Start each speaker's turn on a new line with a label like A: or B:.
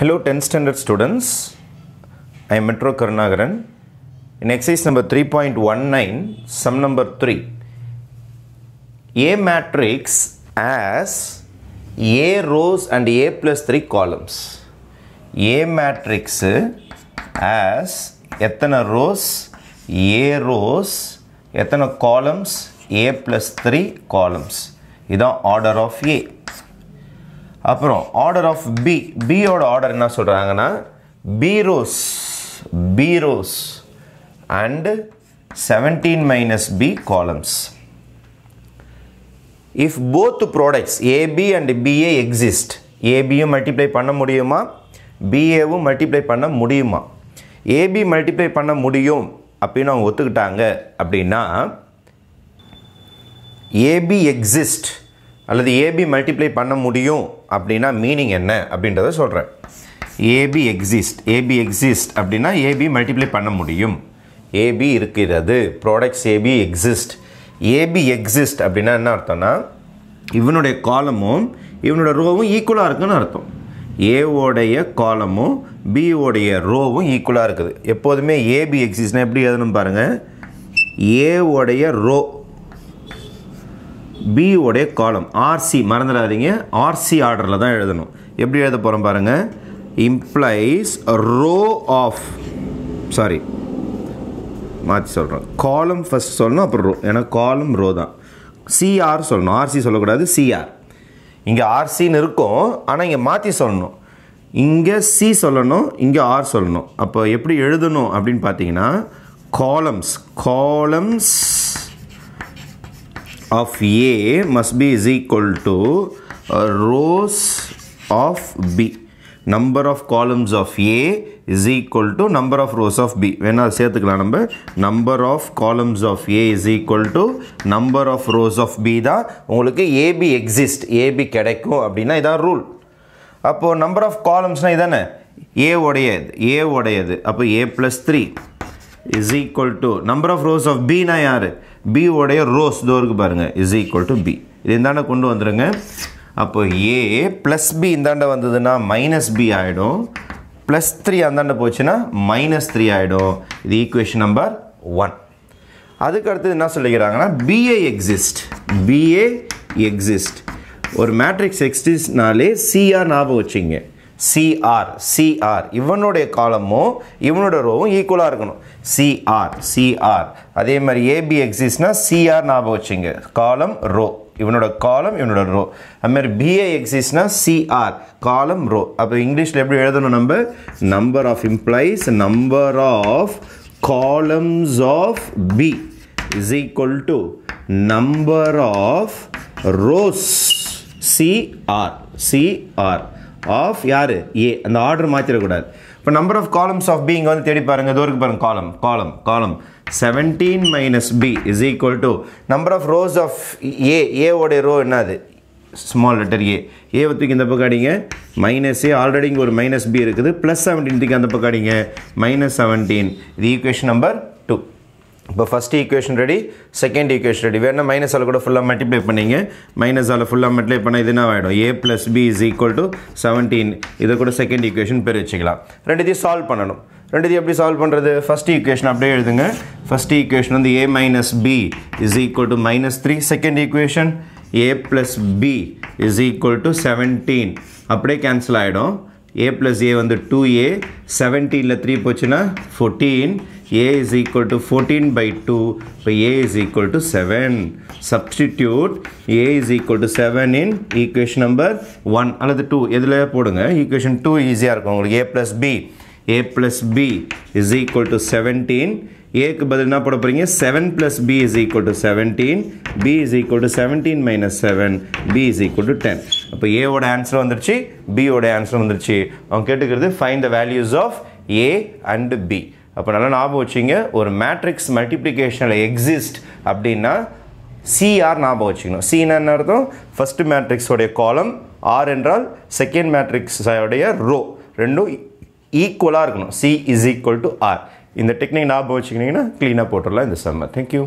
A: Hello 10th standard students, I am Metro Karnagaran. In exercise number 3.19, sum number 3, A matrix as A rows and A plus 3 columns. A matrix as எத்தனை rows, A rows, எத்தனை columns, A plus 3 columns. இதான் order of A. அப்புறம் order of B பியோட order என்ன சொல்கிறாங்கன்னா rows rows and seventeen minus B columns if both products AB and BA exist ஏபியும் multiply பண்ண முடியுமா பிஏவும் மல்டிப்ளை பண்ண முடியுமா ஏபி மல்டிப்ளை பண்ண முடியும் அப்படின்னு அவங்க ஒத்துக்கிட்டாங்க அப்படின்னா ஏபி எக்ஸிஸ்ட் அல்லது ஏபி மல்டிப்ளை பண்ண முடியும் அப்படின்னா மீனிங் என்ன அப்படின்றத சொல்கிறேன் ஏபி எக்ஸிஸ்ட் ஏபி எக்ஸிஸ்ட் அப்படின்னா ஏபி மல்டிப்ளை பண்ண முடியும் ஏபி இருக்கிறது products AB exist AB exist அப்படின்னா என்ன அர்த்தம்னா இவனுடைய காலமும் இவனுடைய ரோவும் ஈக்குவலாக இருக்குன்னு அர்த்தம் ஏவோடைய காலமும் பிஓடைய ரோவும் ஈக்குவலாக இருக்குது எப்போதுமே ஏபி எக்ஸிஸ்ட்னா எப்படி எழுதணும் பாருங்கள் ஏவோடைய ரோ பியோடைய காலம் ஆர்சி மறந்துடாதீங்க ஆர்சி ஆர்டரில் தான் எழுதணும் எப்படி எழுத போகிறோம் பாருங்கள் இம்ப்ளைஸ் ரோ ஆஃப் சாரி மாற்றி சொல்கிறோம் காலம் ஃபஸ்ட் சொல்லணும் அப்புறம் ரோ ஏன்னா காலம் ரோ தான் சிஆர் சொல்லணும் ஆர்சி சொல்லக்கூடாது சிஆர் இங்கே ஆர்சின்னு இருக்கும் ஆனால் இங்கே மாற்றி சொல்லணும் இங்கே சி சொல்லணும் இங்கே ஆர் சொல்லணும் அப்போ எப்படி எழுதணும் அப்படின்னு பார்த்தீங்கன்னா columns columns of A must be is equal to rows of B. Number of columns of A is equal to number of rows of B. வேணா சேர்த்துக்கலாம் நம்ம number of columns of A is equal to number of rows of B தான் உங்களுக்கு AB exist AB கிடைக்கும் அப்படின்னா இதான் rule அப்போது number of காலம்ஸ்னால் இதானே A உடையது A உடையது அப்போ A plus three is equal to number of rows of பினா யார் பி உடைய ரோஸ் இதோ பாருங்கள் இஸ் ஈக்குவல் டு பி இது இந்தாண்ட கொண்டு வந்துடுங்க அப்போ ஏ ப்ளஸ் பி இந்தாண்ட வந்ததுன்னா மைனஸ் பி ஆகிடும் ப்ளஸ் த்ரீ அந்தாண்ட போச்சுன்னா மைனஸ் த்ரீ ஆகிடும் இது ஈக்குவேஷன் நம்பர் ஒன் அதுக்கு அடுத்தது என்ன சொல்லிக்கிறாங்கன்னா பிஏ எக்ஸிஸ்ட் பிஏ எக்ஸிஸ்ட் ஒரு மேட்ரிக்ஸ் எக்ஸிஸ்ட்னாலே சிஆர் ஞாபகம் வச்சுங்க சிஆர் சிஆர் இவனுடைய காலமும் இவனோட ரோவும் ஈக்குவலாக இருக்கணும் சிஆர் சிஆர் அதே மாதிரி ஏபி எக்ஸிஸ்னா சிஆர் ஞாபகம் வச்சுங்க காலம் ரோ இவனோட காலம் இவனோட ரோ அது மாதிரி பிஏ எக்ஸிஸ்னா சிஆர் காலம் ரோ அப்போ இங்கிலீஷில் எப்படி எழுதணும் நம்ம number of implies number of columns of B is equal to number of rows CR CR of யார் ஏ அந்த ஆர்டர் மாற்றிடக்கூடாது இப்போ number of columns of B இங்கே வந்து தேடி பாருங்கள் தூரக்கு பாருங்கள் column column column seventeen minus B is equal to number of rows of A ஏவோடைய ரோ என்னது ஸ்மால் லெட்டர் ஏ ஏ தூக்கி இந்த பக்கம் அடிங்க மைனஸ் ஏ ஆல்ரெடி இங்கே ஒரு மைனஸ் பி இருக்குது ப்ளஸ் செவன்டீன் தூக்கி அந்த பக்கம் அடிங்க மைனஸ் செவன்டீன் இது ஈக்குவேஷன் நம்பர் டூ இப்போ first equation ready second equation ready வேணால் மைனஸ் ஆல் கூட ஃபுல்லாக மல்டிப்ளை பண்ணிங்க மைனஸ் ஆல் ஃபுல்லாக மல்டிப்ளை பண்ணால் இது என்ன ஆகிடும் A plus B is equal to seventeen இதை கூட செகண்ட் ஈக்குவேஷன் பேர் வச்சுக்கலாம் இதையும் சால்வ் பண்ணணும் ரெண்டுத்தையும் எப்படி சால்வ் பண்ணுறது ஃபஸ்ட் ஈக்குவேஷன் அப்படியே எழுதுங்க ஃபஸ்ட் ஈக்குவேஷன் வந்து A minus B is equal to minus three second equation A plus B is equal to seventeen அப்படியே கேன்சல் ஆகிடும் ஏ ப்ளஸ் ஏ வந்து டூ ஏ செவன்டீனில் த்ரீ போச்சுன்னா fourteen A is equal to fourteen by two இப்போ A is equal to seven substitute A is equal to seven in equation number one அல்லது two எதில் போடுங்க equation two ஈஸியாக இருக்கும் உங்களுக்கு A plus B A plus B is equal to seventeen ஏக்கு பதில் என்ன போட போகிறீங்க seven plus B is equal to seventeen B is equal to seventeen minus seven B is equal to ten அப்போ ஏவோட ஆன்சர் வந்துருச்சு பியோட ஆன்சர் வந்துருச்சு அவங்க கேட்டுக்கிறது find the values of A and B அப்போ நல்லா ஞாபகம் வச்சுங்க ஒரு மேட்ரிக்ஸ் மல்டிப்ளிகேஷனில் எக்ஸிஸ்ட் அப்படின்னா சிஆர் ஞாபகம் வச்சுக்கணும் சின்னா என்ன அர்த்தம் ஃபஸ்ட்டு மேட்ரிக்ஸோடைய காலம் ஆர் என்றால் செகண்ட் மேட்ரிக்ஸோடைய ரோ ரெண்டும் ஈக்குவலாக இருக்கணும் C is equal to R இந்த டெக்னிக் ஞாபகம் வச்சுக்கிட்டிங்கன்னா க்ளீனாக போட்டுடலாம் இந்த செம்மை தேங்க்யூ